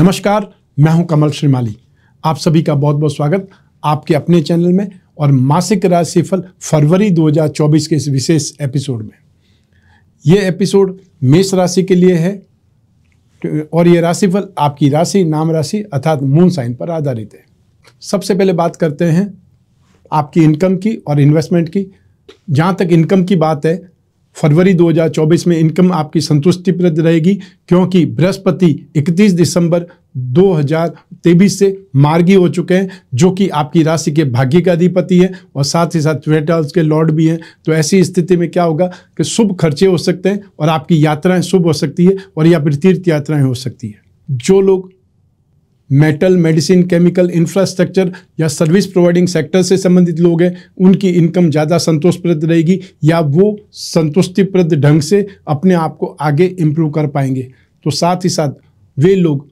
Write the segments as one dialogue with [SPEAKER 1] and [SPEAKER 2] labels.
[SPEAKER 1] नमस्कार मैं हूं कमल श्रीमाली आप सभी का बहुत बहुत स्वागत आपके अपने चैनल में और मासिक राशिफल फरवरी 2024 के इस विशेष एपिसोड में ये एपिसोड मेष राशि के लिए है और ये राशिफल आपकी राशि नाम राशि अर्थात मून साइन पर आधारित है सबसे पहले बात करते हैं आपकी इनकम की और इन्वेस्टमेंट की जहाँ तक इनकम की बात है फरवरी 2024 में इनकम आपकी संतुष्टिप्रद रहेगी क्योंकि बृहस्पति 31 दिसंबर 2023 से मार्गी हो चुके हैं जो कि आपकी राशि के भाग्य का अधिपति है और साथ ही साथ ट्वेट के लॉर्ड भी हैं तो ऐसी स्थिति में क्या होगा कि शुभ खर्चे हो सकते हैं और आपकी यात्राएं शुभ हो सकती है और या फिर तीर्थ यात्राएं हो सकती है जो लोग मेटल मेडिसिन केमिकल इंफ्रास्ट्रक्चर या सर्विस प्रोवाइडिंग सेक्टर से संबंधित लोग हैं उनकी इनकम ज़्यादा संतोषप्रद रहेगी या वो संतुष्टिप्रद ढंग से अपने आप को आगे इम्प्रूव कर पाएंगे तो साथ ही साथ वे लोग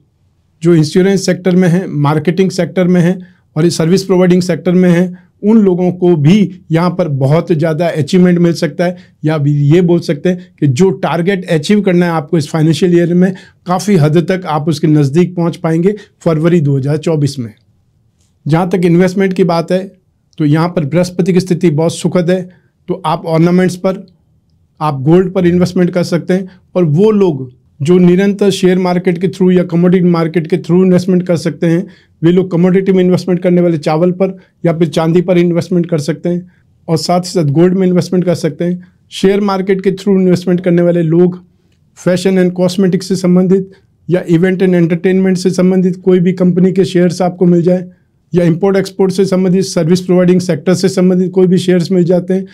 [SPEAKER 1] जो इंश्योरेंस सेक्टर में हैं मार्केटिंग सेक्टर में हैं और सर्विस प्रोवाइडिंग सेक्टर में हैं उन लोगों को भी यहाँ पर बहुत ज़्यादा अचीवमेंट मिल सकता है या भी ये बोल सकते हैं कि जो टारगेट अचीव करना है आपको इस फाइनेंशियल ईयर में काफ़ी हद तक आप उसके नज़दीक पहुँच पाएंगे फरवरी 2024 में जहाँ तक इन्वेस्टमेंट की बात है तो यहाँ पर बृहस्पति की स्थिति बहुत सुखद है तो आप ऑर्नामेंट्स पर आप गोल्ड पर इन्वेस्टमेंट कर सकते हैं और वो लोग जो निरंतर शेयर मार्केट के थ्रू या कमोडिटी मार्केट के थ्रू इन्वेस्टमेंट कर सकते हैं वे लोग कमोडिटी में इन्वेस्टमेंट करने वाले चावल पर या फिर चांदी पर इन्वेस्टमेंट कर सकते हैं और साथ ही साथ गोल्ड में इन्वेस्टमेंट कर सकते हैं शेयर मार्केट के थ्रू इन्वेस्टमेंट करने वाले लोग फैशन एंड कॉस्मेटिक से संबंधित या इवेंट एंड एंटरटेनमेंट से संबंधित कोई भी कंपनी के शेयर्स आपको मिल जाए या इंपोर्ट एक्सपोर्ट से संबंधित सर्विस प्रोवाइडिंग सेक्टर से संबंधित कोई भी शेयर्स मिल जाते हैं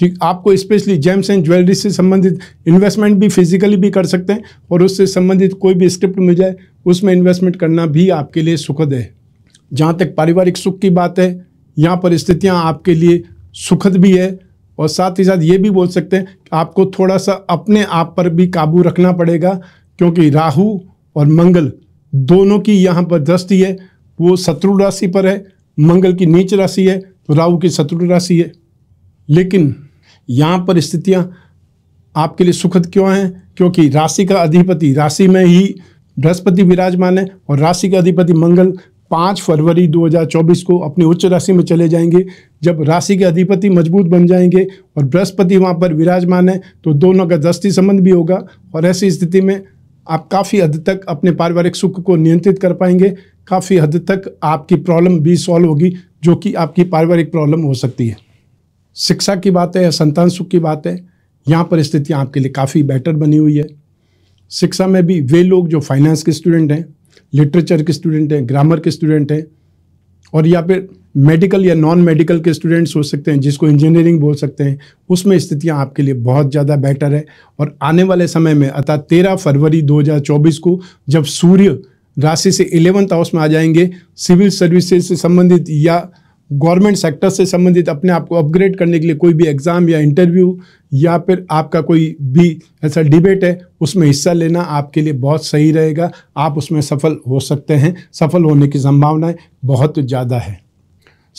[SPEAKER 1] ठीक आपको स्पेशली जेम्स एंड ज्वेलरी से संबंधित इन्वेस्टमेंट भी फिजिकली भी कर सकते हैं और उससे संबंधित कोई भी स्क्रिप्ट मिल जाए उसमें इन्वेस्टमेंट करना भी आपके लिए सुखद है जहाँ तक पारिवारिक सुख की बात है यहाँ पर स्थितियाँ आपके लिए सुखद भी है और साथ ही साथ ये भी बोल सकते हैं कि आपको थोड़ा सा अपने आप पर भी काबू रखना पड़ेगा क्योंकि राहु और मंगल दोनों की यहाँ पर दृष्टि है वो शत्रु राशि पर है मंगल की नीच राशि है तो राहु की शत्रु राशि है लेकिन यहाँ पर स्थितियाँ आपके लिए सुखद क्यों हैं क्योंकि राशि का अधिपति राशि में ही बृहस्पति विराजमान है और राशि का अधिपति मंगल पाँच फरवरी 2024 को अपनी उच्च राशि में चले जाएंगे जब राशि के अधिपति मजबूत बन जाएंगे और बृहस्पति वहाँ पर विराजमान है तो दोनों का दृष्टि संबंध भी होगा और ऐसी स्थिति में आप काफ़ी हद तक अपने पारिवारिक सुख को नियंत्रित कर पाएंगे काफ़ी हद तक आपकी प्रॉब्लम भी सॉल्व होगी जो कि आपकी पारिवारिक प्रॉब्लम हो सकती है शिक्षा की बात है या संतान सुख की बात है यहाँ पर स्थितियाँ आपके लिए काफ़ी बेटर बनी हुई है शिक्षा में भी वे लोग जो फाइनेंस के स्टूडेंट हैं लिटरेचर के स्टूडेंट हैं ग्रामर के स्टूडेंट हैं और या फिर मेडिकल या नॉन मेडिकल के स्टूडेंट्स हो सकते हैं जिसको इंजीनियरिंग बोल सकते हैं उसमें स्थितियां आपके लिए बहुत ज़्यादा बेटर है और आने वाले समय में अतः तेरह फरवरी 2024 को जब सूर्य राशि से इलेवंथ हाउस में आ जाएंगे सिविल सर्विसेज से संबंधित या गवर्नमेंट सेक्टर से संबंधित अपने आप को अपग्रेड करने के लिए कोई भी एग्ज़ाम या इंटरव्यू या फिर आपका कोई भी ऐसा डिबेट है उसमें हिस्सा लेना आपके लिए बहुत सही रहेगा आप उसमें सफल हो सकते हैं सफल होने की संभावनाएं बहुत ज़्यादा है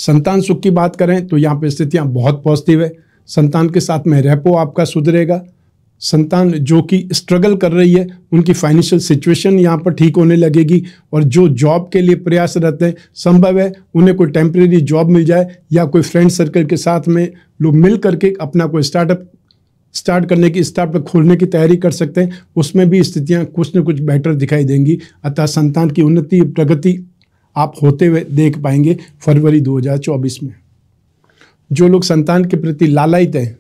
[SPEAKER 1] संतान सुख की बात करें तो यहाँ पर स्थितियाँ बहुत पॉजिटिव है संतान के साथ में रेपो आपका सुधरेगा संतान जो कि स्ट्रगल कर रही है उनकी फाइनेंशियल सिचुएशन यहाँ पर ठीक होने लगेगी और जो जॉब के लिए प्रयासरत हैं संभव है उन्हें कोई टेम्प्रेरी जॉब मिल जाए या कोई फ्रेंड सर्कल के साथ में लोग मिल करके अपना कोई स्टार्टअप स्टार्ट करने की स्टार्टअप खोलने की तैयारी कर सकते हैं उसमें भी स्थितियाँ कुछ न कुछ बेटर दिखाई देंगी अतः संतान की उन्नति प्रगति आप होते हुए देख पाएंगे फरवरी दो में जो लोग संतान के प्रति लालयित हैं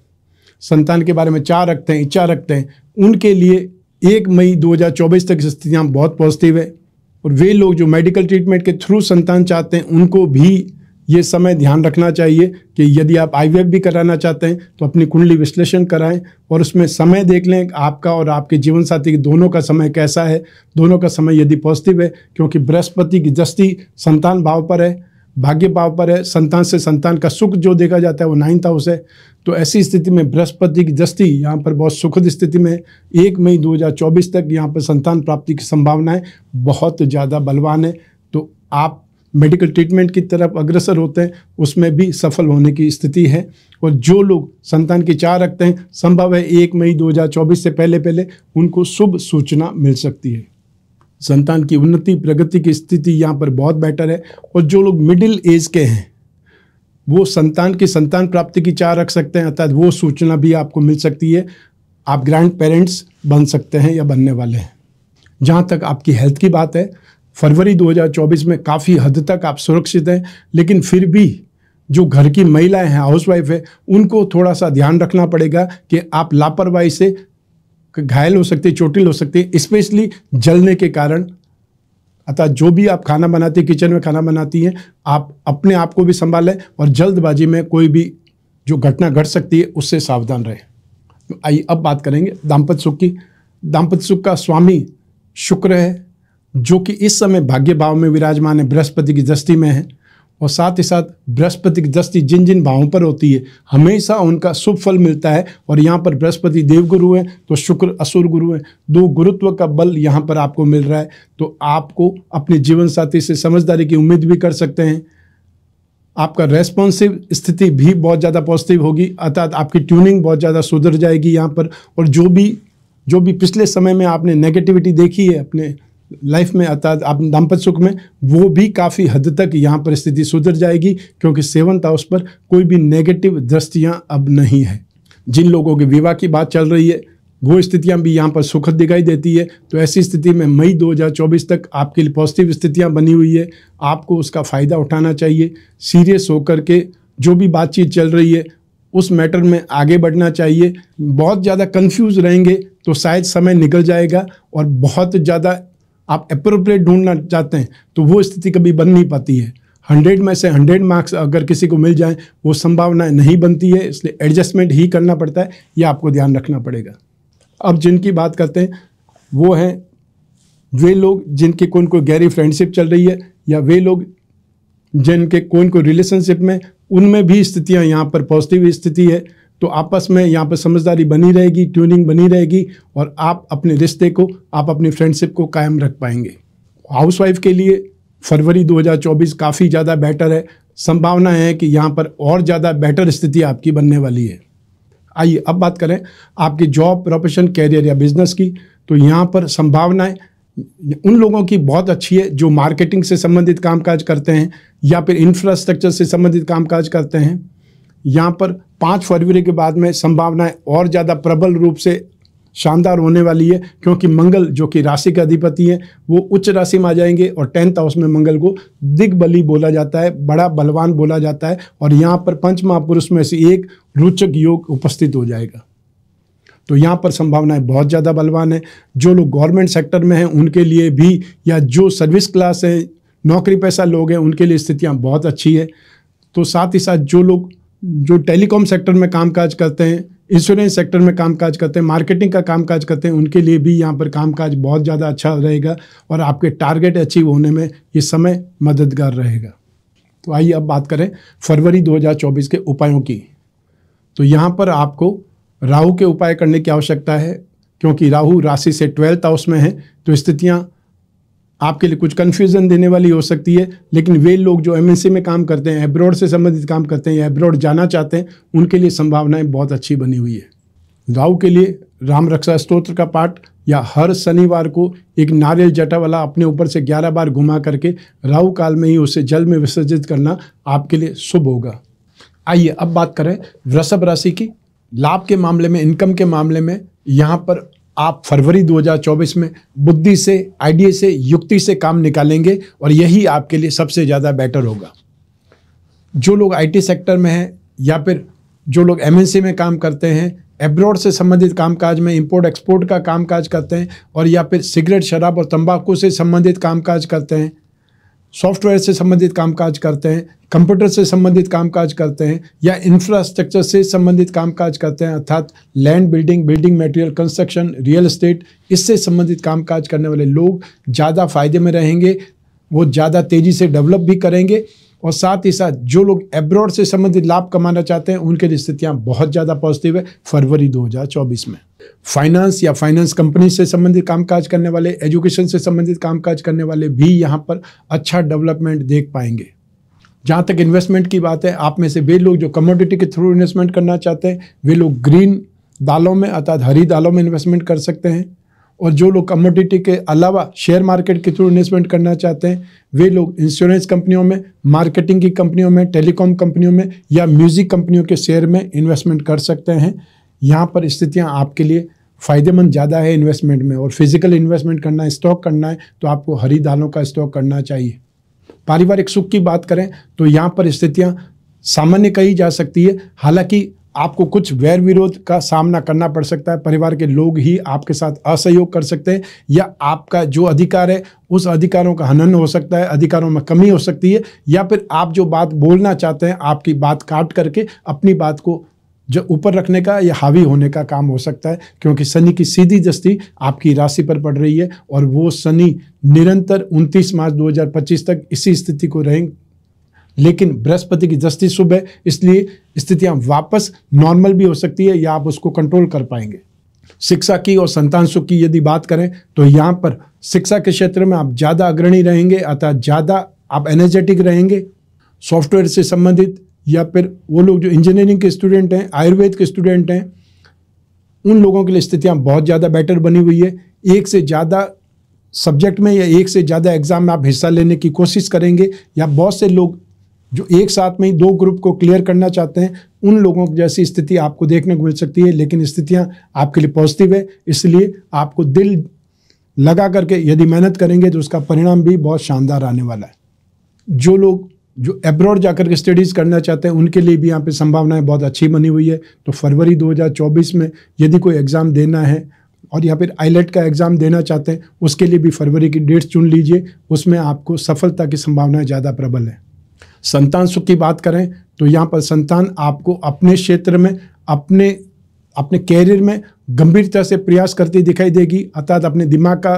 [SPEAKER 1] संतान के बारे में चाह रखते हैं इच्छा रखते हैं उनके लिए एक मई 2024 तक स्थितियाँ बहुत पॉजिटिव है और वे लोग जो मेडिकल ट्रीटमेंट के थ्रू संतान चाहते हैं उनको भी ये समय ध्यान रखना चाहिए कि यदि आप आई भी कराना चाहते हैं तो अपनी कुंडली विश्लेषण कराएं और उसमें समय देख लें आपका और आपके जीवन साथी के दोनों का समय कैसा है दोनों का समय यदि पॉजिटिव है क्योंकि बृहस्पति की दृष्टि संतान भाव पर है भाग्य भाव पर है संतान से संतान का सुख जो देखा जाता है वो नाइन्थ हाउस है तो ऐसी स्थिति में बृहस्पति की दृष्टि यहाँ पर बहुत सुखद स्थिति में एक मई 2024 तक यहाँ पर संतान प्राप्ति की संभावनाएं बहुत ज़्यादा बलवान है तो आप मेडिकल ट्रीटमेंट की तरफ अग्रसर होते हैं उसमें भी सफल होने की स्थिति है और जो लोग संतान की चाह रखते हैं संभव है एक मई 2024 से पहले पहले उनको शुभ सूचना मिल सकती है संतान की उन्नति प्रगति की स्थिति यहाँ पर बहुत बेटर है और जो लोग मिडिल एज के हैं वो संतान की संतान प्राप्ति की चाह रख सकते हैं अर्थात वो सूचना भी आपको मिल सकती है आप ग्रैंड पेरेंट्स बन सकते हैं या बनने वाले हैं जहाँ तक आपकी हेल्थ की बात है फरवरी 2024 में काफ़ी हद तक आप सुरक्षित हैं लेकिन फिर भी जो घर की महिलाएं हैं हाउसवाइफ है उनको थोड़ा सा ध्यान रखना पड़ेगा कि आप लापरवाही से घायल हो सकते चोटिल हो सकते स्पेशली जलने के कारण अतः जो भी आप खाना बनाती हैं किचन में खाना बनाती हैं आप अपने आप को भी संभालें और जल्दबाजी में कोई भी जो घटना घट सकती है उससे सावधान रहें तो आइए अब बात करेंगे दाम्पत्य सुख की दाम्पत्य सुख का स्वामी शुक्र है जो कि इस समय भाग्य भाव में विराजमान है बृहस्पति की दृष्टि में है और साथ ही साथ बृहस्पति की दृष्टि जिन जिन भावों पर होती है हमेशा उनका शुभ फल मिलता है और यहाँ पर बृहस्पति देव गुरु हैं तो शुक्र असुर गुरु हैं दो गुरुत्व का बल यहाँ पर आपको मिल रहा है तो आपको अपने जीवन साथी से समझदारी की उम्मीद भी कर सकते हैं आपका रेस्पॉन्सिव स्थिति भी बहुत ज़्यादा पॉजिटिव होगी अर्थात आपकी ट्यूनिंग बहुत ज़्यादा सुधर जाएगी यहाँ पर और जो भी जो भी पिछले समय में आपने नेगेटिविटी देखी है अपने लाइफ में अर्थात आप दाम्पत्य सुख में वो भी काफ़ी हद तक यहाँ पर स्थिति सुधर जाएगी क्योंकि सेवंथ हाउस पर कोई भी नेगेटिव दृष्टियाँ अब नहीं है जिन लोगों के विवाह की बात चल रही है वो स्थितियाँ भी यहाँ पर सुखद दिखाई देती है तो ऐसी स्थिति में मई 2024 तक आपके लिए पॉजिटिव स्थितियाँ बनी हुई है आपको उसका फ़ायदा उठाना चाहिए सीरियस होकर के जो भी बातचीत चल रही है उस मैटर में आगे बढ़ना चाहिए बहुत ज़्यादा कंफ्यूज रहेंगे तो शायद समय निकल जाएगा और बहुत ज़्यादा आप अप्रोप्रिएट ढूंढना चाहते हैं तो वो स्थिति कभी बन नहीं पाती है हंड्रेड में से हंड्रेड मार्क्स अगर किसी को मिल जाए वो संभावना नहीं बनती है इसलिए एडजस्टमेंट ही करना पड़ता है ये आपको ध्यान रखना पड़ेगा अब जिनकी बात करते हैं वो हैं वे लोग जिनकी कौन कोई गहरी फ्रेंडशिप चल रही है या वे लोग जिनके कौन कोई रिलेशनशिप में उनमें भी स्थितियाँ यहाँ पर पॉजिटिव स्थिति है तो आपस में यहाँ पर समझदारी बनी रहेगी ट्यूनिंग बनी रहेगी और आप अपने रिश्ते को आप अपनी फ्रेंडशिप को कायम रख पाएंगे हाउसवाइफ के लिए फरवरी 2024 काफ़ी ज़्यादा बेटर है संभावना है कि यहाँ पर और ज़्यादा बेटर स्थिति आपकी बनने वाली है आइए अब बात करें आपकी जॉब प्रोफेशन कैरियर या बिजनेस की तो यहाँ पर संभावनाएँ उन लोगों की बहुत अच्छी है जो मार्केटिंग से संबंधित कामकाज करते हैं या फिर इंफ्रास्ट्रक्चर से संबंधित कामकाज करते हैं यहाँ पर पाँच फरवरी के बाद में संभावनाएं और ज़्यादा प्रबल रूप से शानदार होने वाली है क्योंकि मंगल जो कि राशि के अधिपति हैं वो उच्च राशि में आ जाएंगे और टेंथ हाउस में मंगल को दिग्बली बोला जाता है बड़ा बलवान बोला जाता है और यहाँ पर पंच महापुरुष में से एक रोचक योग उपस्थित हो जाएगा तो यहाँ पर संभावनाएं बहुत ज़्यादा बलवान है जो लोग गवर्नमेंट सेक्टर में हैं उनके लिए भी या जो सर्विस क्लास है नौकरी पैसा लोग हैं उनके लिए स्थितियाँ बहुत अच्छी है तो साथ ही साथ जो लोग जो टेलीकॉम सेक्टर में कामकाज करते हैं इंश्योरेंस सेक्टर में कामकाज करते हैं मार्केटिंग का कामकाज करते हैं उनके लिए भी यहाँ पर कामकाज बहुत ज़्यादा अच्छा रहेगा और आपके टारगेट अचीव होने में ये समय मददगार रहेगा तो आइए अब बात करें फरवरी 2024 के उपायों की तो यहाँ पर आपको राहु के उपाय करने की आवश्यकता है क्योंकि राहु राशि से ट्वेल्थ हाउस में है तो स्थितियाँ आपके लिए कुछ कन्फ्यूज़न देने वाली हो सकती है लेकिन वे लोग जो एम में काम करते हैं एब्रॉड से संबंधित काम करते हैं या एब्रॉड जाना चाहते हैं उनके लिए संभावनाएं बहुत अच्छी बनी हुई है राहु के लिए राम रक्षा स्त्रोत्र का पाठ या हर शनिवार को एक नारियल जटा वाला अपने ऊपर से 11 बार घुमा करके राहु काल में ही उसे जल में विसर्जित करना आपके लिए शुभ होगा आइए अब बात करें वृषभ राशि की लाभ के मामले में इनकम के मामले में यहाँ पर आप फरवरी 2024 में बुद्धि से आइडिया से युक्ति से काम निकालेंगे और यही आपके लिए सबसे ज़्यादा बेटर होगा जो लोग आईटी सेक्टर में हैं या फिर जो लोग एमएनसी में काम करते हैं एब्रॉड से संबंधित कामकाज में इंपोर्ट एक्सपोर्ट का कामकाज करते हैं और या फिर सिगरेट शराब और तंबाकू से संबंधित कामकाज करते हैं सॉफ्टवेयर से संबंधित कामकाज करते हैं कंप्यूटर से संबंधित कामकाज करते हैं या इंफ्रास्ट्रक्चर से संबंधित कामकाज करते हैं अर्थात land building building material construction real estate इससे संबंधित कामकाज करने वाले लोग ज़्यादा फायदे में रहेंगे वो ज़्यादा तेज़ी से डेवलप भी करेंगे और साथ ही साथ जो लोग एब्रॉड से संबंधित लाभ कमाना चाहते हैं उनके लिए स्थितियाँ बहुत ज़्यादा पॉजिटिव है फरवरी दो में फाइनेंस या फाइनेंस कंपनी से संबंधित कामकाज करने वाले एजुकेशन से संबंधित कामकाज करने वाले भी यहाँ पर अच्छा डेवलपमेंट देख पाएंगे जहाँ तक इन्वेस्टमेंट की बात है आप में से वे लोग जो कमोडिटी के थ्रू इन्वेस्टमेंट करना चाहते हैं वे लोग ग्रीन दालों में अर्थात हरी दालों में इन्वेस्टमेंट कर सकते हैं और जो लोग कमोडिटी के अलावा शेयर मार्केट के थ्रू इन्वेस्टमेंट करना चाहते हैं वे लोग इंश्योरेंस कंपनियों में मार्केटिंग की कंपनियों में टेलीकॉम कंपनियों में या म्यूज़िक कंपनियों के शेयर में इन्वेस्टमेंट कर सकते हैं यहाँ पर स्थितियाँ आपके लिए फ़ायदेमंद ज़्यादा है इन्वेस्टमेंट में और फिजिकल इन्वेस्टमेंट करना है स्टॉक करना है तो आपको हरी दालों का स्टॉक करना चाहिए पारिवारिक सुख की बात करें तो यहाँ पर स्थितियाँ सामान्य कही जा सकती है हालांकि आपको कुछ वैर विरोध का सामना करना पड़ सकता है परिवार के लोग ही आपके साथ असहयोग कर सकते हैं या आपका जो अधिकार है उस अधिकारों का हनन हो सकता है अधिकारों में कमी हो सकती है या फिर आप जो बात बोलना चाहते हैं आपकी बात काट करके अपनी बात को जो ऊपर रखने का या हावी होने का काम हो सकता है क्योंकि शनि की सीधी दस्ती आपकी राशि पर पड़ रही है और वो शनि निरंतर 29 मार्च 2025 तक इसी स्थिति को रहेंगे लेकिन बृहस्पति की दस्ती शुभ है इसलिए स्थितियाँ वापस नॉर्मल भी हो सकती है या आप उसको कंट्रोल कर पाएंगे शिक्षा की और संतान सुख की यदि बात करें तो यहाँ पर शिक्षा के क्षेत्र में आप ज़्यादा अग्रणी रहेंगे अतः ज़्यादा आप एनर्जेटिक रहेंगे सॉफ्टवेयर से संबंधित या फिर वो लोग जो इंजीनियरिंग के स्टूडेंट हैं आयुर्वेद के स्टूडेंट हैं उन लोगों के लिए स्थितियाँ बहुत ज़्यादा बेटर बनी हुई है एक से ज़्यादा सब्जेक्ट में या एक से ज़्यादा एग्ज़ाम में आप हिस्सा लेने की कोशिश करेंगे या बहुत से लोग जो एक साथ में ही दो ग्रुप को क्लियर करना चाहते हैं उन लोगों की जैसी स्थिति आपको देखने को मिल सकती है लेकिन स्थितियाँ आपके लिए पॉजिटिव है इसलिए आपको दिल लगा करके यदि मेहनत करेंगे तो उसका परिणाम भी बहुत शानदार आने वाला है जो लोग जो एब्रॉड जाकर के स्टडीज़ करना चाहते हैं उनके लिए भी यहाँ पे संभावनाएं बहुत अच्छी बनी हुई है तो फरवरी 2024 में यदि कोई एग्ज़ाम देना है और या फिर आईलेट का एग्ज़ाम देना चाहते हैं उसके लिए भी फरवरी की डेट चुन लीजिए उसमें आपको सफलता की संभावनाएँ ज़्यादा प्रबल है संतान सुख की बात करें तो यहाँ पर संतान आपको अपने क्षेत्र में अपने अपने कैरियर में गंभीरता से प्रयास करती दिखाई देगी अर्थात अपने दिमाग का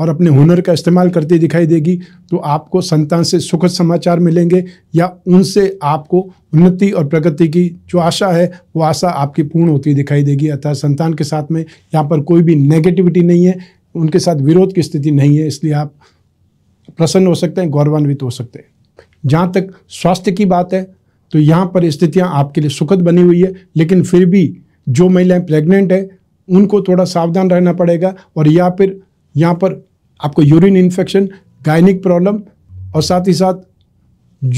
[SPEAKER 1] और अपने हुनर का इस्तेमाल करती दिखाई देगी तो आपको संतान से सुखद समाचार मिलेंगे या उनसे आपको उन्नति और प्रगति की जो आशा है वो आशा आपकी पूर्ण होती दिखाई देगी अर्थात संतान के साथ में यहाँ पर कोई भी नेगेटिविटी नहीं है उनके साथ विरोध की स्थिति नहीं है इसलिए आप प्रसन्न हो सकते हैं गौरवान्वित हो सकते हैं जहाँ तक स्वास्थ्य की बात है तो यहाँ पर स्थितियाँ आपके लिए सुखद बनी हुई है लेकिन फिर भी जो महिलाएं प्रेग्नेंट हैं उनको थोड़ा सावधान रहना पड़ेगा और या फिर यहाँ पर आपको यूरिन इन्फेक्शन गायनिक प्रॉब्लम और साथ ही साथ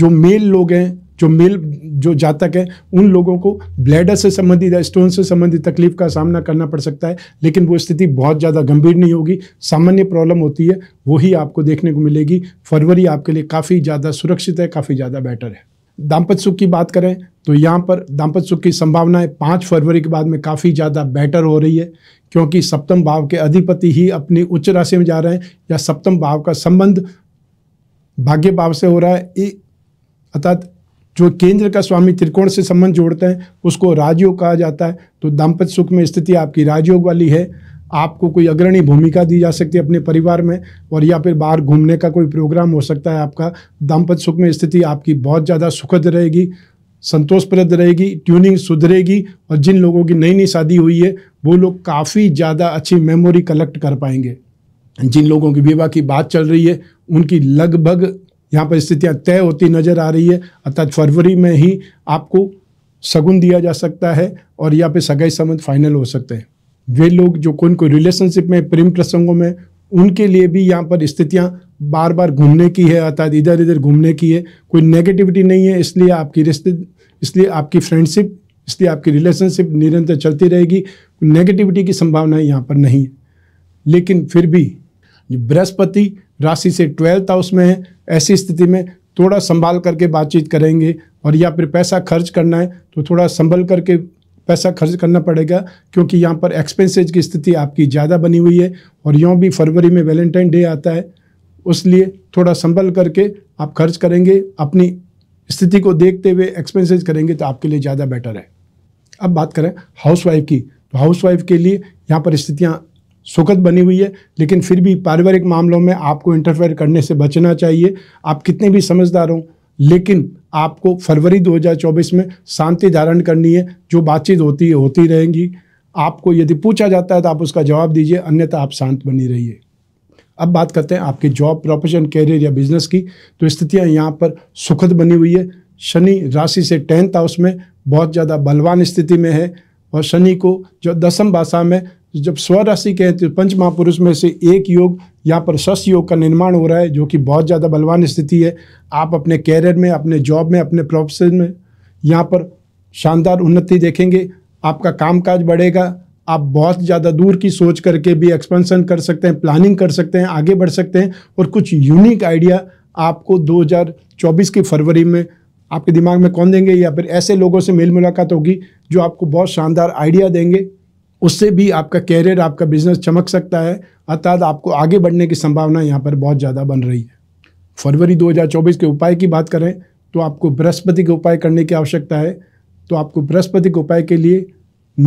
[SPEAKER 1] जो मेल लोग हैं जो मेल जो जातक हैं उन लोगों को ब्लैडर से संबंधित या स्टोन से संबंधित तकलीफ का सामना करना पड़ सकता है लेकिन वो स्थिति बहुत ज़्यादा गंभीर नहीं होगी सामान्य प्रॉब्लम होती है वही आपको देखने को मिलेगी फरवरी आपके लिए काफ़ी ज़्यादा सुरक्षित है काफ़ी ज़्यादा बेटर है दाम्पत्य सुख की बात करें तो यहाँ पर दाम्पत्य सुख की संभावनाएं पाँच फरवरी के बाद में काफ़ी ज़्यादा बेटर हो रही है क्योंकि सप्तम भाव के अधिपति ही अपनी उच्च राशि में जा रहे हैं या सप्तम भाव का संबंध भाग्य भाव से हो रहा है अर्थात जो केंद्र का स्वामी त्रिकोण से संबंध जोड़ते हैं उसको राजयोग कहा जाता है तो दाम्पत्य सुख में स्थिति आपकी राजयोग वाली है आपको कोई अग्रणी भूमिका दी जा सकती है अपने परिवार में और या फिर बाहर घूमने का कोई प्रोग्राम हो सकता है आपका दाम्पत्य सुख में स्थिति आपकी बहुत ज़्यादा सुखद रहेगी संतोषप्रद रहेगी ट्यूनिंग सुधरेगी और जिन लोगों की नई नई शादी हुई है वो लोग काफ़ी ज़्यादा अच्छी मेमोरी कलेक्ट कर पाएंगे जिन लोगों की विवाह की बात चल रही है उनकी लगभग यहाँ पर स्थितियाँ तय होती नज़र आ रही है अर्थात फरवरी में ही आपको शगुन दिया जा सकता है और यहाँ पे सगाई संबंध फाइनल हो सकते हैं वे लोग जो कोई कोई रिलेशनशिप में प्रेम प्रसंगों में उनके लिए भी यहाँ पर स्थितियाँ बार बार घूमने की है अर्थात इधर इधर घूमने की है कोई नेगेटिविटी नहीं है इसलिए आपकी रिश्ते इसलिए आपकी फ्रेंडशिप इसलिए आपकी रिलेशनशिप निरंतर चलती रहेगी नेगेटिविटी की संभावना यहाँ पर नहीं है लेकिन फिर भी बृहस्पति राशि से ट्वेल्थ हाउस में है ऐसी स्थिति में थोड़ा संभाल करके बातचीत करेंगे और या फिर पैसा खर्च करना है तो थोड़ा संभल करके पैसा खर्च करना पड़ेगा क्योंकि यहाँ पर एक्सपेंसेज की स्थिति आपकी ज़्यादा बनी हुई है और यूँ भी फरवरी में वैलेंटाइन डे आता है उस लिए थोड़ा संभल करके आप खर्च करेंगे अपनी स्थिति को देखते हुए एक्सपेंसेज करेंगे तो आपके लिए ज़्यादा बेटर है अब बात करें हाउसवाइफ की तो हाउसवाइफ के लिए यहाँ पर स्थितियाँ सुखद बनी हुई है लेकिन फिर भी पारिवारिक मामलों में आपको इंटरफेयर करने से बचना चाहिए आप कितने भी समझदार हों लेकिन आपको फरवरी 2024 में शांति धारण करनी है जो बातचीत होती है होती रहेंगी आपको यदि पूछा जाता है तो आप उसका जवाब दीजिए अन्यथा आप शांत बनी रहिए अब बात करते हैं आपके जॉब प्रोफेशन कैरियर या बिजनेस की तो स्थितियाँ यहाँ पर सुखद बनी हुई है शनि राशि से टेंथ हाउस में बहुत ज़्यादा बलवान स्थिति में है और शनि को जो दसम भाषा में जब स्व राशि कहते हैं तो पंच महापुरुष में से एक योग यहाँ पर स्वस्थ योग का निर्माण हो रहा है जो कि बहुत ज़्यादा बलवान स्थिति है आप अपने कैरियर में अपने जॉब में अपने प्रोफेशन में यहाँ पर शानदार उन्नति देखेंगे आपका कामकाज बढ़ेगा आप बहुत ज़्यादा दूर की सोच करके भी एक्सपेंशन कर सकते हैं प्लानिंग कर सकते हैं आगे बढ़ सकते हैं और कुछ यूनिक आइडिया आपको 2024 की फरवरी में आपके दिमाग में कौन देंगे या फिर ऐसे लोगों से मेल मुलाकात होगी जो आपको बहुत शानदार आइडिया देंगे उससे भी आपका कैरियर आपका बिजनेस चमक सकता है अर्थात आपको आगे बढ़ने की संभावना यहाँ पर बहुत ज़्यादा बन रही है फरवरी 2024 के उपाय की बात करें तो आपको बृहस्पति के उपाय करने की आवश्यकता है तो आपको बृहस्पति के उपाय के लिए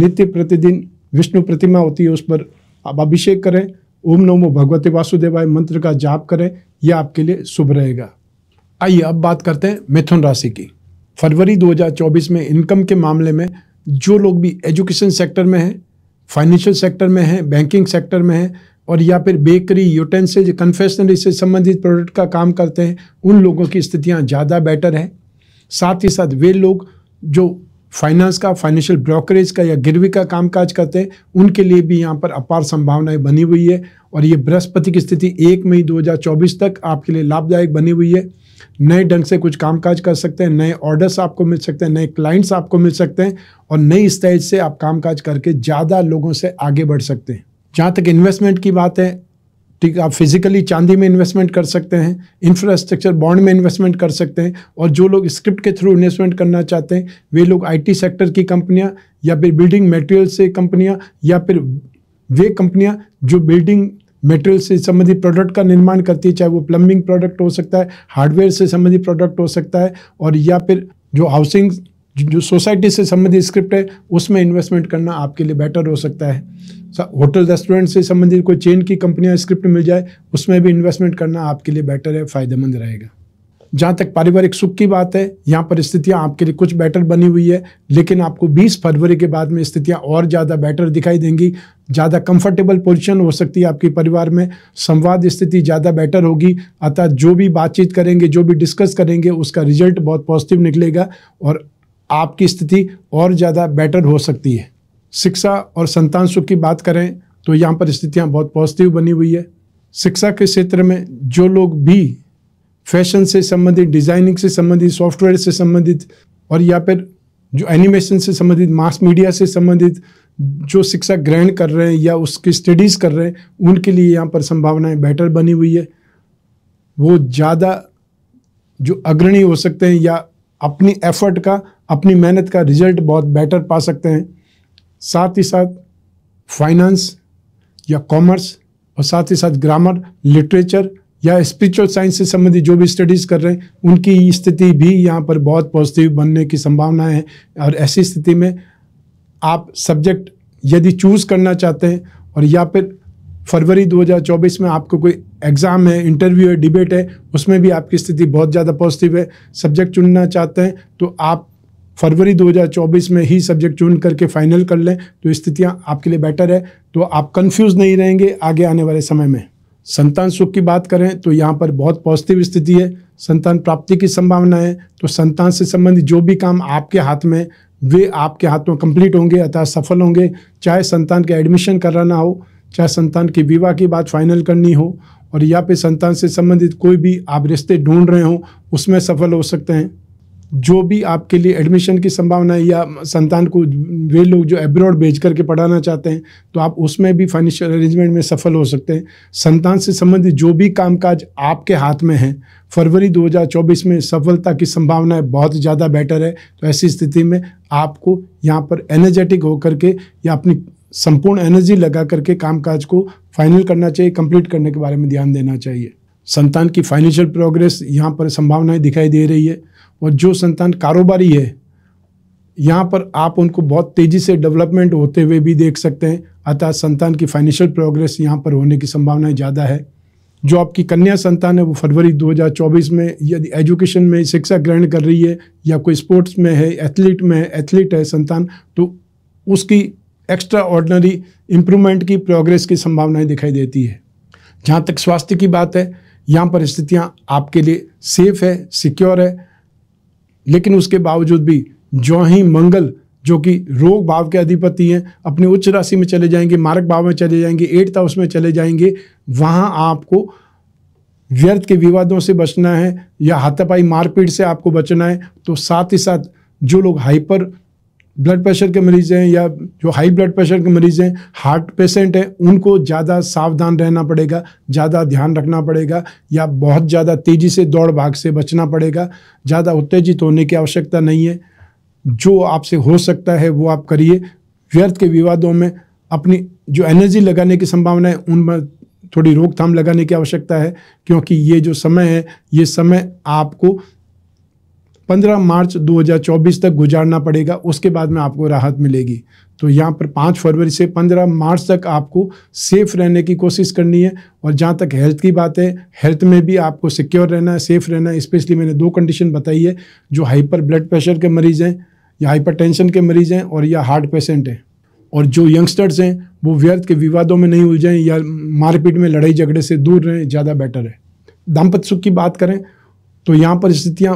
[SPEAKER 1] नित्य प्रतिदिन विष्णु प्रतिमा होती है उस पर आप अभिषेक करें ओम नमो भगवते वासुदेवाय मंत्र का जाप करें यह आपके लिए शुभ रहेगा आइए अब बात करते हैं मिथुन राशि की फरवरी 2024 में इनकम के मामले में जो लोग भी एजुकेशन सेक्टर में हैं फाइनेंशियल सेक्टर में है बैंकिंग सेक्टर में है और या फिर बेकरी यूटेंसिल कन्फेशनरी से संबंधित प्रोडक्ट का काम करते हैं उन लोगों की स्थितियाँ ज़्यादा बेटर हैं साथ ही साथ वे लोग जो फाइनेंस का फाइनेंशियल ब्रोकरेज का या गिरवी का कामकाज करते हैं उनके लिए भी यहाँ पर अपार संभावनाएं बनी हुई है और ये बृहस्पति की स्थिति एक मई 2024 तक आपके लिए लाभदायक बनी हुई है नए ढंग से कुछ कामकाज कर सकते हैं नए ऑर्डर्स आपको मिल सकते हैं नए क्लाइंट्स आपको मिल सकते हैं और नई स्टेज से आप कामकाज करके ज़्यादा लोगों से आगे बढ़ सकते हैं जहाँ तक इन्वेस्टमेंट की बात है ठीक आप फिजिकली चांदी में इन्वेस्टमेंट कर सकते हैं इंफ्रास्ट्रक्चर बॉन्ड में इन्वेस्टमेंट कर सकते हैं और जो लोग स्क्रिप्ट के थ्रू इन्वेस्टमेंट करना चाहते हैं वे लोग आईटी सेक्टर की कंपनियां या फिर बिल्डिंग मटेरियल से कंपनियां या फिर वे कंपनियां जो बिल्डिंग मेटेरियल से संबंधित प्रोडक्ट का निर्माण करती है चाहे वो प्लम्बिंग प्रोडक्ट हो सकता है हार्डवेयर से संबंधित प्रोडक्ट हो सकता है और या फिर जो हाउसिंग जो सोसाइटी से संबंधित स्क्रिप्ट है उसमें इन्वेस्टमेंट करना आपके लिए बेटर हो सकता है होटल रेस्टोरेंट से संबंधित कोई चेन की कंपनियां स्क्रिप्ट मिल जाए उसमें भी इन्वेस्टमेंट करना आपके लिए बेटर है फ़ायदेमंद रहेगा जहाँ तक पारिवारिक सुख की बात है यहाँ पर स्थितियाँ आपके लिए कुछ बेटर बनी हुई है लेकिन आपको 20 फरवरी के बाद में स्थितियाँ और ज़्यादा बेटर दिखाई देंगी ज़्यादा कंफर्टेबल पोजीशन हो सकती है आपके परिवार में संवाद स्थिति ज़्यादा बेटर होगी अतः जो भी बातचीत करेंगे जो भी डिस्कस करेंगे उसका रिजल्ट बहुत पॉजिटिव निकलेगा और आपकी स्थिति और ज़्यादा बेटर हो सकती है शिक्षा और संतान सुख की बात करें तो यहाँ पर स्थितियाँ बहुत पॉजिटिव बनी हुई है शिक्षा के क्षेत्र में जो लोग भी फैशन से संबंधित डिज़ाइनिंग से संबंधित सॉफ्टवेयर से संबंधित और या फिर जो एनिमेशन से संबंधित मास मीडिया से संबंधित जो शिक्षा ग्रहण कर रहे हैं या उसकी स्टडीज़ कर रहे हैं उनके लिए यहाँ पर संभावनाएं बेटर बनी हुई है वो ज़्यादा जो अग्रणी हो सकते हैं या अपनी एफर्ट का अपनी मेहनत का रिजल्ट बहुत बेटर पा सकते हैं साथ ही साथ फाइनेंस या कॉमर्स और साथ ही साथ ग्रामर लिटरेचर या स्पिरिचुअल साइंस से संबंधित जो भी स्टडीज़ कर रहे हैं उनकी स्थिति भी यहाँ पर बहुत पॉजिटिव बनने की संभावना है और ऐसी स्थिति में आप सब्जेक्ट यदि चूज़ करना चाहते हैं और या फिर फरवरी 2024 में आपको कोई एग्ज़ाम है इंटरव्यू है डिबेट है उसमें भी आपकी स्थिति बहुत ज़्यादा पॉजिटिव है सब्जेक्ट चुनना चाहते हैं तो आप फरवरी 2024 में ही सब्जेक्ट चुन करके फाइनल कर लें तो स्थितियाँ आपके लिए बेटर है तो आप कंफ्यूज नहीं रहेंगे आगे आने वाले समय में संतान सुख की बात करें तो यहाँ पर बहुत पॉजिटिव स्थिति है संतान प्राप्ति की संभावना है तो संतान से संबंधित जो भी काम आपके हाथ में वे आपके हाथ में कंप्लीट होंगे अतः सफल होंगे चाहे संतान के एडमिशन कराना हो चाहे संतान की विवाह की बात फाइनल करनी हो और या फिर संतान से संबंधित कोई भी आप रिश्ते ढूंढ रहे हो उसमें सफल हो सकते हैं जो भी आपके लिए एडमिशन की संभावना या संतान को वे लोग जो एब्रॉड भेज करके पढ़ाना चाहते हैं तो आप उसमें भी फाइनेंशियल अरेंजमेंट में सफल हो सकते हैं संतान से संबंधित जो भी कामकाज आपके हाथ में है फरवरी 2024 में सफलता की है बहुत ज़्यादा बेटर है तो ऐसी स्थिति में आपको यहाँ पर एनर्जेटिक होकर के या अपनी संपूर्ण एनर्जी लगा करके कामकाज को फाइनल करना चाहिए कंप्लीट करने के बारे में ध्यान देना चाहिए संतान की फाइनेंशियल प्रोग्रेस यहाँ पर संभावनाएं दिखाई दे रही है और जो संतान कारोबारी है यहाँ पर आप उनको बहुत तेज़ी से डेवलपमेंट होते हुए भी देख सकते हैं अतः संतान की फाइनेंशियल प्रोग्रेस यहाँ पर होने की संभावनाएं ज़्यादा है जो आपकी कन्या संतान है वो फरवरी 2024 में यदि एजुकेशन में शिक्षा ग्रहण कर रही है या कोई स्पोर्ट्स में है एथलीट में है एथलीट है संतान तो उसकी एक्स्ट्रा ऑर्डनरी इम्प्रूवमेंट की प्रोग्रेस की संभावनाएं दिखाई देती है जहाँ तक स्वास्थ्य की बात है यहाँ पर स्थितियाँ आपके लिए सेफ है सिक्योर है लेकिन उसके बावजूद भी जो ही मंगल जो कि रोग भाव के अधिपति हैं अपने उच्च राशि में चले जाएंगे मारक भाव में चले जाएंगे एट्थ हाउस में चले जाएंगे वहाँ आपको व्यर्थ के विवादों से बचना है या हाथापाई मारपीट से आपको बचना है तो साथ ही साथ जो लोग हाइपर ब्लड प्रेशर के मरीज़ हैं या जो हाई ब्लड प्रेशर के मरीज़ हैं हार्ट पेशेंट हैं उनको ज़्यादा सावधान रहना पड़ेगा ज़्यादा ध्यान रखना पड़ेगा या बहुत ज़्यादा तेज़ी से दौड़ भाग से बचना पड़ेगा ज़्यादा उत्तेजित होने की आवश्यकता नहीं है जो आपसे हो सकता है वो आप करिए व्यर्थ के विवादों में अपनी जो एनर्जी लगाने की संभावना है उनमें थोड़ी रोकथाम लगाने की आवश्यकता है क्योंकि ये जो समय है ये समय आपको पंद्रह मार्च दो हज़ार चौबीस तक गुजारना पड़ेगा उसके बाद में आपको राहत मिलेगी तो यहाँ पर पाँच फरवरी से पंद्रह मार्च तक आपको सेफ रहने की कोशिश करनी है और जहाँ तक हेल्थ की बात है हेल्थ में भी आपको सिक्योर रहना है सेफ रहना है स्पेशली मैंने दो कंडीशन बताई है जो हाइपर ब्लड प्रेशर के मरीज़ हैं या टेंशन के मरीज़ हैं और या हार्ट पेशेंट हैं और जो यंगस्टर्स हैं वो व्यर्थ के विवादों में नहीं उलझें या मारपीट में लड़ाई झगड़े से दूर रहें ज़्यादा बेटर है दाम्पत्य सुख की बात करें तो यहाँ पर स्थितियाँ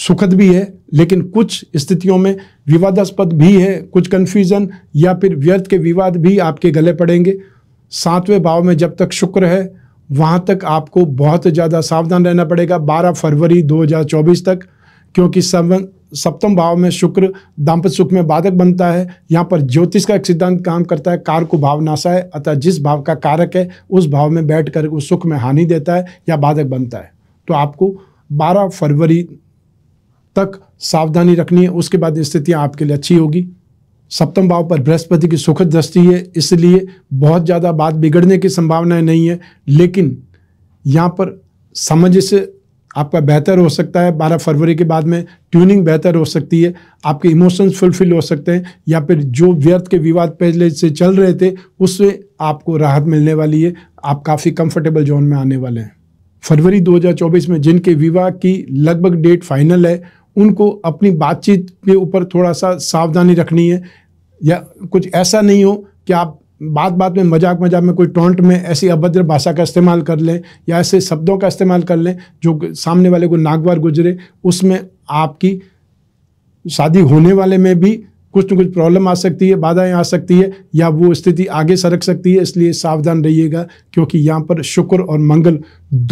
[SPEAKER 1] सुखद भी है लेकिन कुछ स्थितियों में विवादास्पद भी है कुछ कन्फ्यूज़न या फिर व्यर्थ के विवाद भी आपके गले पड़ेंगे सातवें भाव में जब तक शुक्र है वहाँ तक आपको बहुत ज़्यादा सावधान रहना पड़ेगा 12 फरवरी 2024 तक क्योंकि सवन सप्तम भाव में शुक्र दाम्पत्य सुख में बाधक बनता है यहाँ पर ज्योतिष का एक सिद्धांत काम करता है कार को भाव नाशा है अतः जिस भाव का कारक है उस भाव में बैठ कर उस सुख में हानि देता है या बाधक बनता है तो आपको 12 फरवरी तक सावधानी रखनी है उसके बाद स्थितियाँ आपके लिए अच्छी होगी सप्तम भाव पर बृहस्पति की सुखद दृष्टि है इसलिए बहुत ज़्यादा बात बिगड़ने की संभावनाएं नहीं है लेकिन यहाँ पर समझ से आपका बेहतर हो सकता है 12 फरवरी के बाद में ट्यूनिंग बेहतर हो सकती है आपके इमोशंस फुलफिल हो सकते हैं या फिर जो व्यर्थ के विवाद पहले से चल रहे थे उससे आपको राहत मिलने वाली है आप काफ़ी कंफर्टेबल जोन में आने वाले हैं फरवरी 2024 में जिनके विवाह की लगभग डेट फाइनल है उनको अपनी बातचीत के ऊपर थोड़ा सा सावधानी रखनी है या कुछ ऐसा नहीं हो कि आप बात बात में मजाक मजाक में कोई टोंट में ऐसी अभद्र भाषा का इस्तेमाल कर लें या ऐसे शब्दों का इस्तेमाल कर लें जो सामने वाले को नागवार गुजरे उसमें आपकी शादी होने वाले में भी कुछ न कुछ प्रॉब्लम आ सकती है बाधाएं आ सकती है या वो स्थिति आगे सरक सकती है इसलिए सावधान रहिएगा क्योंकि यहाँ पर शुक्र और मंगल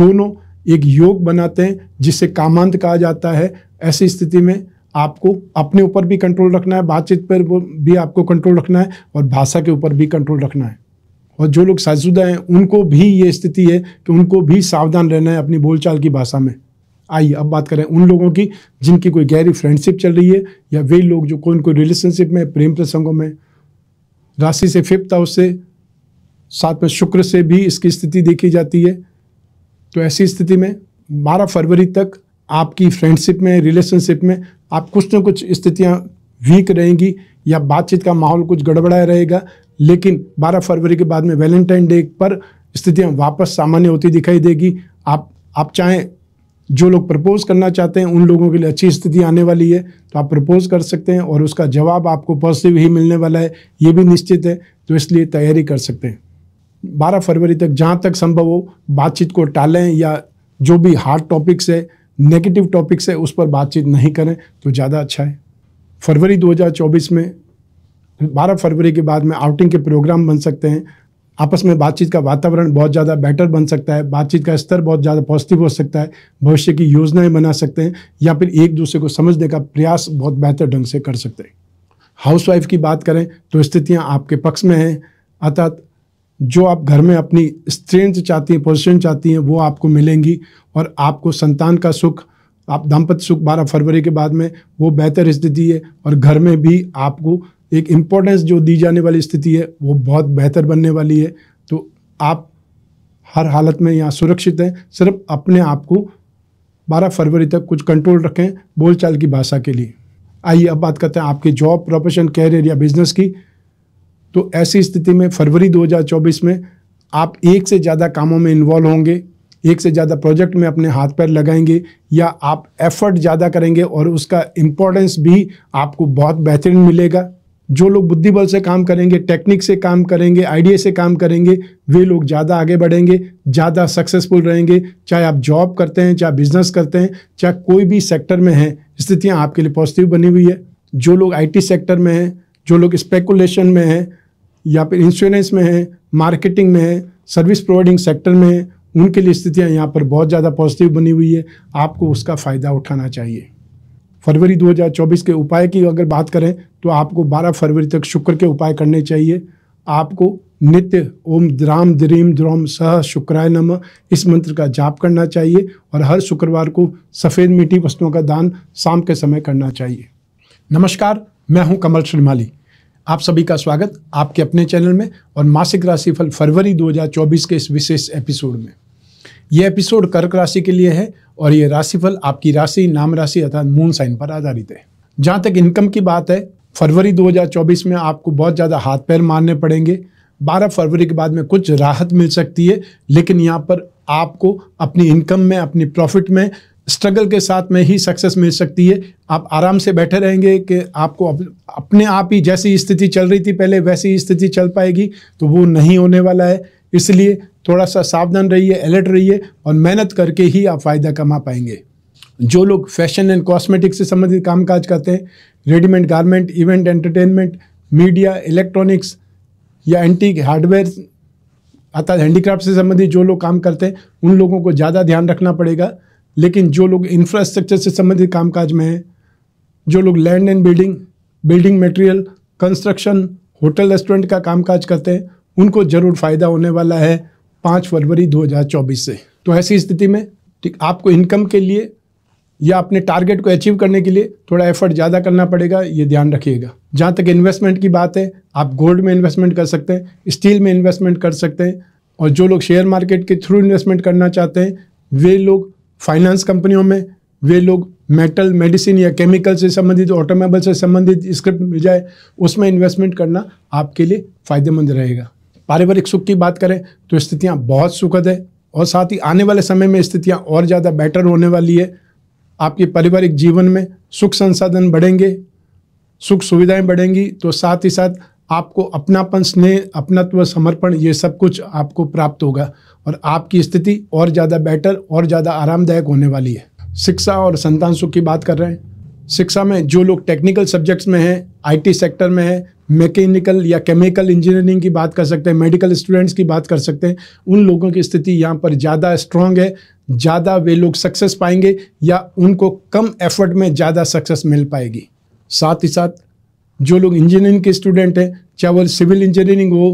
[SPEAKER 1] दोनों एक योग बनाते हैं जिसे कामांत कहा जाता है ऐसी स्थिति में आपको अपने ऊपर भी कंट्रोल रखना है बातचीत पर भी आपको कंट्रोल रखना है और भाषा के ऊपर भी कंट्रोल रखना है और जो लोग साजुदा हैं उनको भी ये स्थिति है कि उनको भी सावधान रहना है अपनी बोलचाल की भाषा में आइए अब बात करें उन लोगों की जिनकी कोई गहरी फ्रेंडशिप चल रही है या वे लोग जो कोई कोई रिलेशनशिप में प्रेम प्रसंगों में राशि से फिफ्थ हाउस से साथ में शुक्र से भी इसकी स्थिति देखी जाती है तो ऐसी स्थिति में बारह फरवरी तक आपकी फ्रेंडशिप में रिलेशनशिप में आप कुछ ना कुछ स्थितियाँ वीक रहेंगी या बातचीत का माहौल कुछ गड़बड़ाया रहेगा लेकिन 12 फरवरी के बाद में वैलेंटाइन डे पर स्थितियाँ वापस सामान्य होती दिखाई देगी आप आप चाहें जो लोग प्रपोज करना चाहते हैं उन लोगों के लिए अच्छी स्थिति आने वाली है तो आप प्रपोज कर सकते हैं और उसका जवाब आपको पॉजिटिव ही मिलने वाला है ये भी निश्चित है तो इसलिए तैयारी कर सकते हैं 12 फरवरी तक जहाँ तक संभव हो बातचीत को टालें या जो भी हार्ड टॉपिक्स है नेगेटिव टॉपिक्स है उस पर बातचीत नहीं करें तो ज़्यादा अच्छा है फरवरी 2024 में 12 फरवरी के बाद में आउटिंग के प्रोग्राम बन सकते हैं आपस में बातचीत का वातावरण बहुत ज़्यादा बेटर बन सकता है बातचीत का स्तर बहुत ज़्यादा पॉजिटिव हो सकता है भविष्य की योजनाएं बना सकते हैं या फिर एक दूसरे को समझने का प्रयास बहुत बेहतर ढंग से कर सकते हैं हाउसवाइफ की बात करें तो स्थितियाँ आपके पक्ष में हैं अर्थात जो आप घर में अपनी स्ट्रेंथ चाहती हैं पोजिशन चाहती हैं वो आपको मिलेंगी और आपको संतान का सुख आप दाम्पत्य सुख 12 फरवरी के बाद में वो बेहतर स्थिति है और घर में भी आपको एक इम्पोर्टेंस जो दी जाने वाली स्थिति है वो बहुत बेहतर बनने वाली है तो आप हर हालत में यहाँ सुरक्षित हैं सिर्फ अपने आप को 12 फरवरी तक कुछ कंट्रोल रखें बोलचाल की भाषा के लिए आइए अब बात करते हैं आपके जॉब प्रोफेशन कैरियर या बिजनेस की तो ऐसी स्थिति में फरवरी 2024 में आप एक से ज़्यादा कामों में इन्वॉल्व होंगे एक से ज़्यादा प्रोजेक्ट में अपने हाथ पैर लगाएंगे या आप एफर्ट ज़्यादा करेंगे और उसका इम्पोर्टेंस भी आपको बहुत बेहतरीन मिलेगा जो लोग बुद्धि बल से काम करेंगे टेक्निक से काम करेंगे आइडिया से काम करेंगे वे लोग ज़्यादा आगे बढ़ेंगे ज़्यादा सक्सेसफुल रहेंगे चाहे आप जॉब करते हैं चाहे बिजनेस करते हैं चाहे कोई भी सेक्टर में हैं स्थितियाँ आपके लिए पॉजिटिव बनी हुई है जो लोग आई सेक्टर में हैं जो लोग स्पेकुलेशन में हैं या फिर इंश्योरेंस में है मार्केटिंग में है सर्विस प्रोवाइडिंग सेक्टर में है उनके लिए स्थितियाँ यहाँ पर बहुत ज़्यादा पॉजिटिव बनी हुई है आपको उसका फ़ायदा उठाना चाहिए फरवरी 2024 के उपाय की अगर बात करें तो आपको 12 फरवरी तक शुक्र के उपाय करने चाहिए आपको नित्य ओम द्राम द्रीम द्रोम सह शुक्राय नम इस मंत्र का जाप करना चाहिए और हर शुक्रवार को सफ़ेद मीठी वस्तुओं का दान शाम के समय करना चाहिए नमस्कार मैं हूं कमल श्रीमाली आप सभी का स्वागत आपके अपने चैनल में और मासिक राशिफल फरवरी 2024 के इस विशेष एपिसोड में यह एपिसोड कर्क राशि के लिए है और ये राशिफल आपकी राशि नाम राशि अर्थात मून साइन पर आधारित है जहाँ तक इनकम की बात है फरवरी 2024 में आपको बहुत ज़्यादा हाथ पैर मारने पड़ेंगे 12 फरवरी के बाद में कुछ राहत मिल सकती है लेकिन यहाँ पर आपको अपनी इनकम में अपनी प्रॉफिट में स्ट्रगल के साथ में ही सक्सेस मिल सकती है आप आराम से बैठे रहेंगे कि आपको अपने आप ही जैसी स्थिति चल रही थी पहले वैसी स्थिति चल पाएगी तो वो नहीं होने वाला है इसलिए थोड़ा सा सावधान रहिए अलर्ट रहिए और मेहनत करके ही आप फ़ायदा कमा पाएंगे जो लोग फैशन एंड कॉस्मेटिक्स से संबंधित कामकाज करते हैं readymade garment event entertainment media electronics या एंटी हार्डवेयर अर्थात हैंडीक्राफ्ट से संबंधित जो लोग काम करते हैं उन लोगों को ज़्यादा ध्यान रखना पड़ेगा लेकिन जो लोग इंफ्रास्ट्रक्चर से संबंधित कामकाज में हैं जो लोग land and building building material construction hotel restaurant का कामकाज करते हैं उनको ज़रूर फ़ायदा होने वाला है पाँच फरवरी 2024 से तो ऐसी स्थिति में ठीक आपको इनकम के लिए या अपने टारगेट को अचीव करने के लिए थोड़ा एफर्ट ज़्यादा करना पड़ेगा ये ध्यान रखिएगा जहाँ तक इन्वेस्टमेंट की बात है आप गोल्ड में इन्वेस्टमेंट कर सकते हैं स्टील में इन्वेस्टमेंट कर सकते हैं और जो लोग शेयर मार्केट के थ्रू इन्वेस्टमेंट करना चाहते हैं वे लोग फाइनेंस कंपनियों में वे लोग मेटल मेडिसिन या केमिकल से संबंधित ऑटोमोबाइल से संबंधित स्क्रिप्ट मिल जाए उसमें इन्वेस्टमेंट करना आपके लिए फ़ायदेमंद रहेगा पारिवारिक सुख की बात करें तो स्थितियाँ बहुत सुखद है और साथ ही आने वाले समय में स्थितियाँ और ज़्यादा बेटर होने वाली है आपके पारिवारिक जीवन में सुख संसाधन बढ़ेंगे सुख सुविधाएं बढ़ेंगी तो साथ ही साथ आपको अपनापन स्नेह अपनत्व समर्पण ये सब कुछ आपको प्राप्त होगा और आपकी स्थिति और ज़्यादा बेटर और ज़्यादा आरामदायक होने वाली है शिक्षा और संतान सुख की बात कर रहे हैं शिक्षा में जो लोग टेक्निकल सब्जेक्ट्स में हैं आईटी सेक्टर में है मैकेनिकल या केमिकल इंजीनियरिंग की बात कर सकते हैं मेडिकल स्टूडेंट्स की बात कर सकते हैं उन लोगों की स्थिति यहाँ पर ज़्यादा स्ट्रांग है ज़्यादा वे लोग सक्सेस पाएंगे या उनको कम एफर्ट में ज़्यादा सक्सेस मिल पाएगी साथ ही साथ जो लोग इंजीनियरिंग के स्टूडेंट हैं चाहे वो सिविल इंजीनियरिंग हो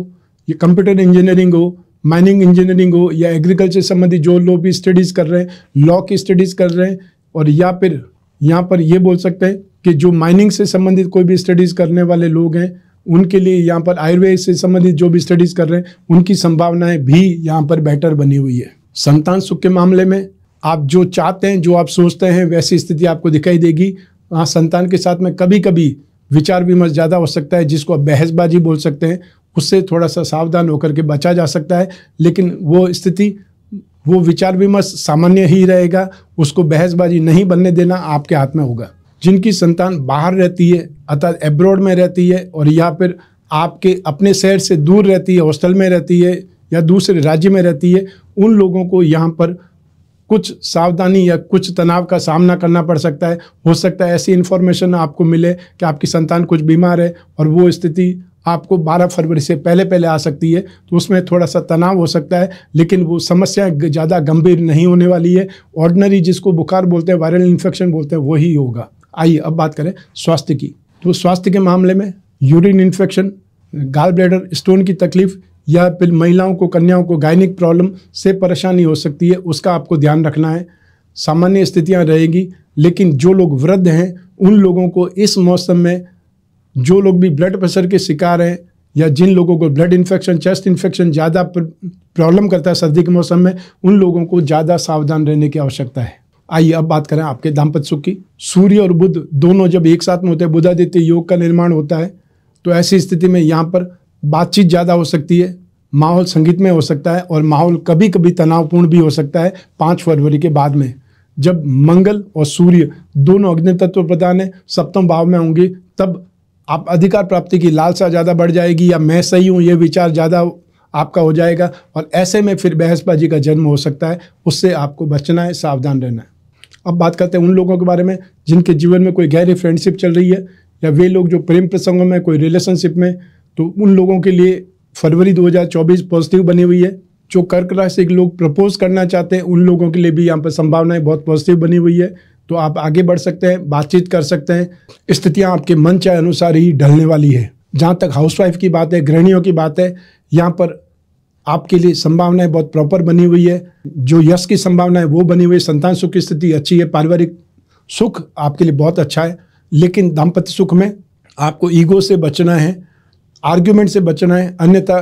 [SPEAKER 1] या कंप्यूटर इंजीनियरिंग हो माइनिंग इंजीनियरिंग हो या एग्रीकल्चर संबंधी जो लोग भी स्टडीज़ कर रहे हैं लॉ की स्टडीज़ कर रहे हैं और या फिर यहाँ पर ये बोल सकते हैं कि जो माइनिंग से संबंधित कोई भी स्टडीज़ करने वाले लोग हैं उनके लिए यहाँ पर आयुर्वेद से संबंधित जो भी स्टडीज़ कर रहे हैं उनकी संभावनाएं भी यहाँ पर बेटर बनी हुई है संतान सुख के मामले में आप जो चाहते हैं जो आप सोचते हैं वैसी स्थिति आपको दिखाई देगी हाँ संतान के साथ में कभी कभी विचार विमर्श ज़्यादा हो सकता है जिसको आप बहसबाजी बोल सकते हैं उससे थोड़ा सा सावधान होकर के बचा जा सकता है लेकिन वो स्थिति वो विचार विमर्श सामान्य ही रहेगा उसको बहसबाजी नहीं बनने देना आपके हाथ में होगा जिनकी संतान बाहर रहती है अर्थात एब्रॉड में रहती है और या फिर आपके अपने शहर से दूर रहती है हॉस्टल में रहती है या दूसरे राज्य में रहती है उन लोगों को यहाँ पर कुछ सावधानी या कुछ तनाव का सामना करना पड़ सकता है हो सकता है ऐसी इन्फॉर्मेशन आपको मिले कि आपकी संतान कुछ बीमार है और वो स्थिति आपको 12 फरवरी से पहले पहले आ सकती है तो उसमें थोड़ा सा तनाव हो सकता है लेकिन वो समस्या ज़्यादा गंभीर नहीं होने वाली है ऑर्डनरी जिसको बुखार बोलते हैं वायरल इन्फेक्शन बोलते हैं वही होगा आइए अब बात करें स्वास्थ्य की तो स्वास्थ्य के मामले में urine infection gall bladder stone की तकलीफ या फिर महिलाओं को कन्याओं को गायनिक प्रॉब्लम से परेशानी हो सकती है उसका आपको ध्यान रखना है सामान्य स्थितियाँ रहेगी लेकिन जो लोग वृद्ध हैं उन लोगों को इस मौसम में जो लोग भी ब्लड प्रेशर के शिकार हैं या जिन लोगों को ब्लड इन्फेक्शन चेस्ट इन्फेक्शन ज़्यादा प्रॉब्लम करता है सर्दी के मौसम में उन लोगों को ज़्यादा सावधान रहने की आवश्यकता है आइए अब बात करें आपके दाम्पत्य सुख की सूर्य और बुद्ध दोनों जब एक साथ में होते हैं बुधादित्य योग का निर्माण होता है तो ऐसी स्थिति में यहाँ पर बातचीत ज़्यादा हो सकती है माहौल संगीत में हो सकता है और माहौल कभी कभी तनावपूर्ण भी हो सकता है पाँच फरवरी के बाद में जब मंगल और सूर्य दोनों अग्नि तत्व प्रदान है सप्तम भाव में होंगे तब आप अधिकार प्राप्ति की लालसा ज़्यादा बढ़ जाएगी या मैं सही हूँ ये विचार ज़्यादा आपका हो जाएगा और ऐसे में फिर बहसबाजी का जन्म हो सकता है उससे आपको बचना है सावधान रहना है अब बात करते हैं उन लोगों के बारे में जिनके जीवन में कोई गहरी फ्रेंडशिप चल रही है या वे लोग जो प्रेम प्रसंगों में कोई रिलेशनशिप में तो उन लोगों के लिए फरवरी 2024 पॉजिटिव बनी हुई है जो कर्क राशि के लोग प्रपोज करना चाहते हैं उन लोगों के लिए भी यहाँ पर संभावनाएं बहुत पॉजिटिव बनी हुई है तो आप आगे बढ़ सकते हैं बातचीत कर सकते हैं स्थितियाँ आपके मन चाहे अनुसार ही ढलने वाली है जहाँ तक हाउसवाइफ की बात है गृहणियों की बात है यहाँ पर आपके लिए संभावनाएं बहुत प्रॉपर बनी हुई है जो यश की संभावना है वो बनी हुई है संतान सुख की स्थिति अच्छी है पारिवारिक सुख आपके लिए बहुत अच्छा है लेकिन दाम्पत्य सुख में आपको ईगो से बचना है आर्ग्यूमेंट से बचना है अन्यथा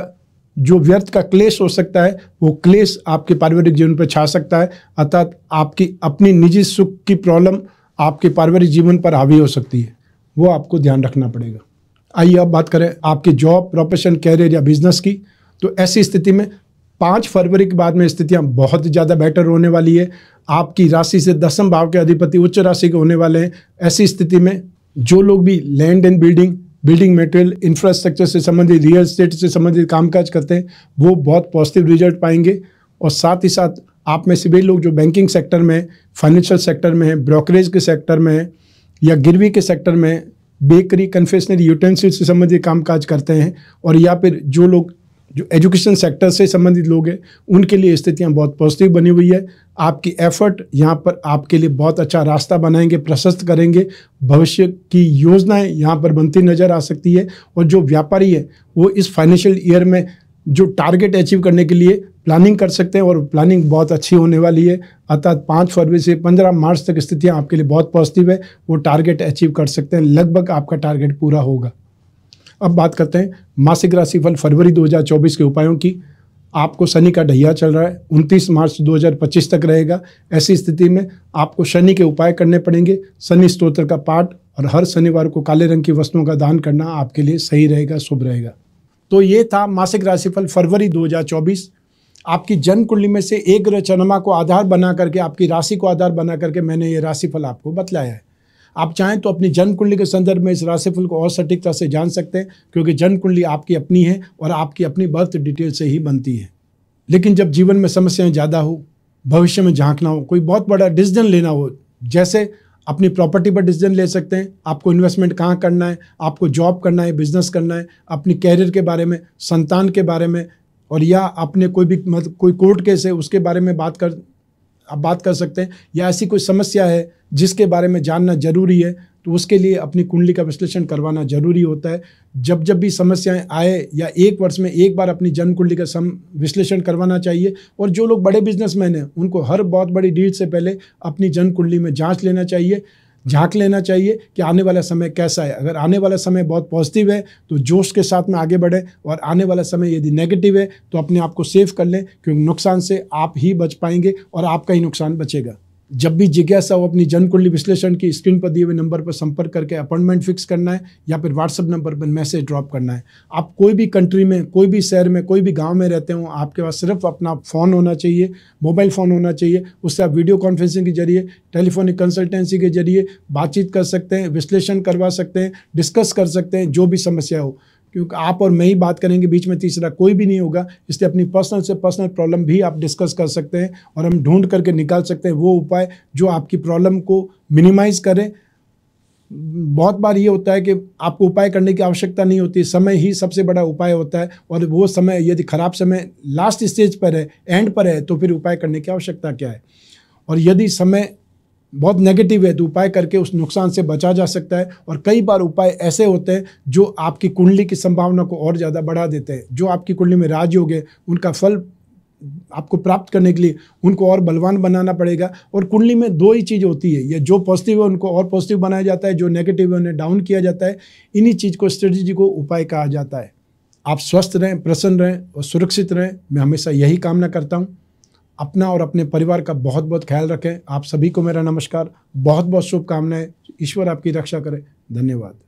[SPEAKER 1] जो व्यर्थ का क्लेश हो सकता है वो क्लेश आपके पारिवारिक जीवन पर छा सकता है अर्थात आपकी अपनी निजी सुख की प्रॉब्लम आपके पारिवारिक जीवन पर हावी हो सकती है वो आपको ध्यान रखना पड़ेगा आइए अब बात करें आपके जॉब प्रोफेशन कैरियर या बिजनेस की तो ऐसी स्थिति में पाँच फरवरी के बाद में स्थितियाँ बहुत ज़्यादा बेटर होने वाली है आपकी राशि से दसम भाव के अधिपति उच्च राशि के होने वाले हैं ऐसी स्थिति में जो लोग भी land and building building material infrastructure से संबंधित रियल इस्टेट से संबंधित कामकाज करते हैं वो बहुत पॉजिटिव रिजल्ट पाएंगे और साथ ही साथ आप में से भी लोग जो बैंकिंग सेक्टर में फाइनेंशियल सेक्टर में है ब्रोकरेज के सेक्टर में है या गिरवी के सेक्टर में बेकरी कन्फेशनरी यूटेंसिल से संबंधित कामकाज करते हैं और या फिर जो लोग जो एजुकेशन सेक्टर से संबंधित लोग हैं उनके लिए स्थितियाँ बहुत पॉजिटिव बनी हुई है आपकी एफर्ट यहाँ पर आपके लिए बहुत अच्छा रास्ता बनाएंगे प्रशस्त करेंगे भविष्य की योजनाएं यहाँ पर बनती नज़र आ सकती है और जो व्यापारी है वो इस फाइनेंशियल ईयर में जो टारगेट अचीव करने के लिए प्लानिंग कर सकते हैं और प्लानिंग बहुत अच्छी होने वाली है अर्थात पाँच फरवरी से पंद्रह मार्च तक स्थितियाँ आपके लिए बहुत पॉजिटिव है वो टारगेट अचीव कर सकते हैं लगभग आपका टारगेट पूरा होगा अब बात करते हैं मासिक राशिफल फरवरी 2024 के उपायों की आपको शनि का ढैया चल रहा है 29 मार्च 2025 तक रहेगा ऐसी स्थिति में आपको शनि के उपाय करने पड़ेंगे शनि स्त्रोत्र का पाठ और हर शनिवार को काले रंग की वस्तुओं का दान करना आपके लिए सही रहेगा शुभ रहेगा तो ये था मासिक राशिफल फरवरी 2024 आपकी जन्म कुंडली में से एक ग्रह चंद्रमा को आधार बना करके आपकी राशि को आधार बना करके मैंने ये राशिफल आपको बतलाया है आप चाहें तो अपनी जन्म कुंडली के संदर्भ में इस राशिफल को और सटीकता से जान सकते हैं क्योंकि जन्म कुंडली आपकी अपनी है और आपकी अपनी बर्थ डिटेल से ही बनती है लेकिन जब जीवन में समस्याएं ज़्यादा हो भविष्य में झांकना हो कोई बहुत बड़ा डिसीजन लेना हो जैसे अपनी प्रॉपर्टी पर डिसीजन ले सकते हैं आपको इन्वेस्टमेंट कहाँ करना है आपको जॉब करना है बिजनेस करना है अपनी कैरियर के बारे में संतान के बारे में और या अपने कोई भी मतलब कोई कोर्ट केस है उसके बारे में बात कर आप बात कर सकते हैं या ऐसी कोई समस्या है जिसके बारे में जानना जरूरी है तो उसके लिए अपनी कुंडली का विश्लेषण करवाना जरूरी होता है जब जब भी समस्याएं आए या एक वर्ष में एक बार अपनी जन्म कुंडली का सम विश्लेषण करवाना चाहिए और जो लोग बड़े बिजनेसमैन हैं उनको हर बहुत बड़ी डील से पहले अपनी जन्म कुंडली में जांच लेना चाहिए झांक लेना चाहिए कि आने वाला समय कैसा है अगर आने वाला समय बहुत पॉजिटिव है तो जोश के साथ में आगे बढ़े और आने वाला समय यदि नेगेटिव है तो अपने आप को सेव कर लें क्योंकि नुकसान से आप ही बच पाएंगे और आपका ही नुकसान बचेगा जब भी जिज्ञासा हो अपनी जन्म कुंडली विश्लेषण की स्क्रीन पर दिए हुए नंबर पर संपर्क करके अपॉइंटमेंट फिक्स करना है या फिर व्हाट्सअप नंबर पर मैसेज ड्रॉप करना है आप कोई भी कंट्री में कोई भी शहर में कोई भी गांव में रहते हो आपके पास सिर्फ अपना फ़ोन होना चाहिए मोबाइल फ़ोन होना चाहिए उससे आप वीडियो कॉन्फ्रेंसिंग के जरिए टेलीफोनिक कंसल्टेंसी के जरिए बातचीत कर सकते हैं विश्लेषण करवा सकते हैं डिस्कस कर सकते हैं जो भी समस्या हो क्योंकि आप और मैं ही बात करेंगे बीच में तीसरा कोई भी नहीं होगा इसलिए अपनी पर्सनल से पर्सनल प्रॉब्लम भी आप डिस्कस कर सकते हैं और हम ढूंढ करके निकाल सकते हैं वो उपाय जो आपकी प्रॉब्लम को मिनिमाइज़ करें बहुत बार ये होता है कि आपको उपाय करने की आवश्यकता नहीं होती समय ही सबसे बड़ा उपाय होता है और वो समय यदि खराब समय लास्ट स्टेज पर है एंड पर है तो फिर उपाय करने की आवश्यकता क्या है और यदि समय बहुत नेगेटिव है तो उपाय करके उस नुकसान से बचा जा सकता है और कई बार उपाय ऐसे होते हैं जो आपकी कुंडली की संभावना को और ज़्यादा बढ़ा देते हैं जो आपकी कुंडली में राजयोग है उनका फल आपको प्राप्त करने के लिए उनको और बलवान बनाना पड़ेगा और कुंडली में दो ही चीज़ होती है या जो पॉजिटिव है उनको और पॉजिटिव बनाया जाता है जो नेगेटिव है उन्हें डाउन किया जाता है इन्हीं चीज़ को स्ट्रेटजी को उपाय कहा जाता है आप स्वस्थ रहें प्रसन्न रहें और सुरक्षित रहें मैं हमेशा यही कामना करता हूँ अपना और अपने परिवार का बहुत बहुत ख्याल रखें आप सभी को मेरा नमस्कार बहुत बहुत शुभकामनाएं ईश्वर आपकी रक्षा करें धन्यवाद